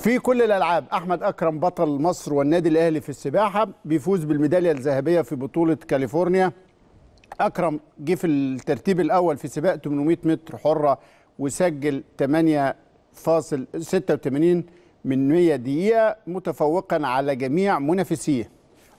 في كل الالعاب احمد اكرم بطل مصر والنادي الاهلي في السباحه بيفوز بالميداليه الذهبيه في بطوله كاليفورنيا اكرم جه في الترتيب الاول في سباق 800 متر حره وسجل 8.86 من 100 دقيقه متفوقا على جميع منافسيه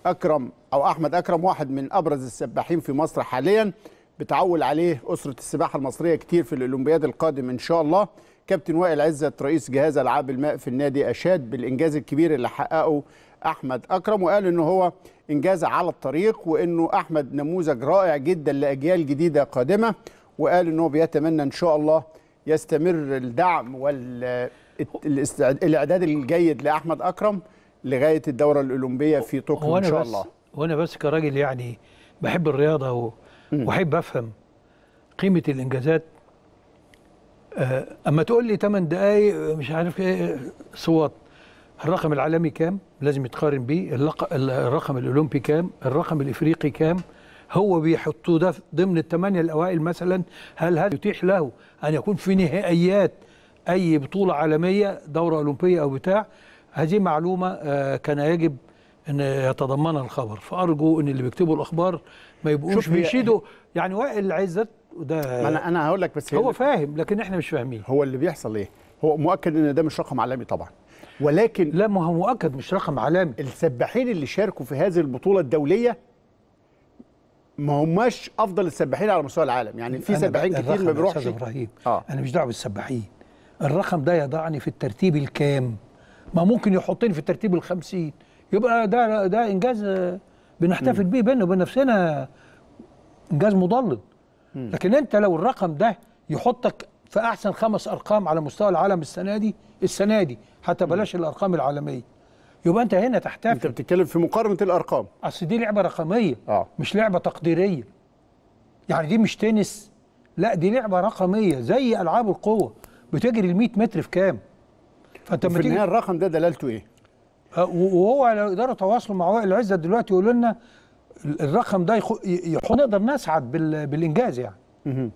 اكرم او احمد اكرم واحد من ابرز السباحين في مصر حاليا بتعول عليه اسره السباحه المصريه كتير في الاولمبياد القادم ان شاء الله كابتن وائل عزت رئيس جهاز العاب الماء في النادي اشاد بالانجاز الكبير اللي حققه احمد اكرم وقال ان هو انجاز على الطريق وانه احمد نموذج رائع جدا لاجيال جديده قادمه وقال ان هو بيتمنى ان شاء الله يستمر الدعم والاعداد الجيد لاحمد اكرم لغايه الدوره الاولمبيه في طوكيو ان شاء الله وانا بس كراجل يعني بحب الرياضه واحب افهم قيمه الانجازات آه، اما تقول لي 8 دقائق آه، مش عارف ايه آه، صوت الرقم العالمي كام لازم يتقارن بيه الرقم الاولمبي كام الرقم الافريقي كام هو بيحطوه ده ضمن الثمانيه الاوائل مثلا هل هذا يتيح له ان يكون في نهائيات اي بطوله عالميه دوره اولمبيه او بتاع هذه معلومه كان يجب ان يتضمنها الخبر فارجو ان اللي بيكتبوا الاخبار ما يبقوش بيشيدوا يعني وائل عزت وده ما انا انا هقول لك بس هو فاهم لكن احنا مش فاهمين هو اللي بيحصل ايه هو مؤكد ان ده مش رقم عالمي طبعا ولكن لا ما هو مؤكد مش رقم عالمي السباحين اللي شاركوا في هذه البطوله الدوليه ما هماش افضل السباحين على مستوى العالم يعني في سباحين كتير ما بيروحش ابراهيم آه. انا مش دعوه بالسباحين الرقم ده يضعني في الترتيب الكام ما ممكن يحطني في الترتيب الخمسين يبقى ده ده انجاز بنحتفل بيه بينا وبين نفسنا انجاز مضلل لكن انت لو الرقم ده يحطك في احسن خمس ارقام على مستوى العالم السنه دي السنه دي حتى بلاش الارقام العالميه يبقى انت هنا تحتفل انت بتتكلم في مقارنه الارقام اصل دي لعبه رقميه آه. مش لعبه تقديريه يعني دي مش تنس لا دي لعبه رقميه زي العاب القوه بتجري ال 100 متر في كام فانت في النهايه الرقم ده دلالته ايه آه، وهو لو يقدروا يتواصلوا مع وائل العزه دلوقتي يقولوا لنا الرقم ده يخ... نقدر نسعد بال... بالانجاز يعني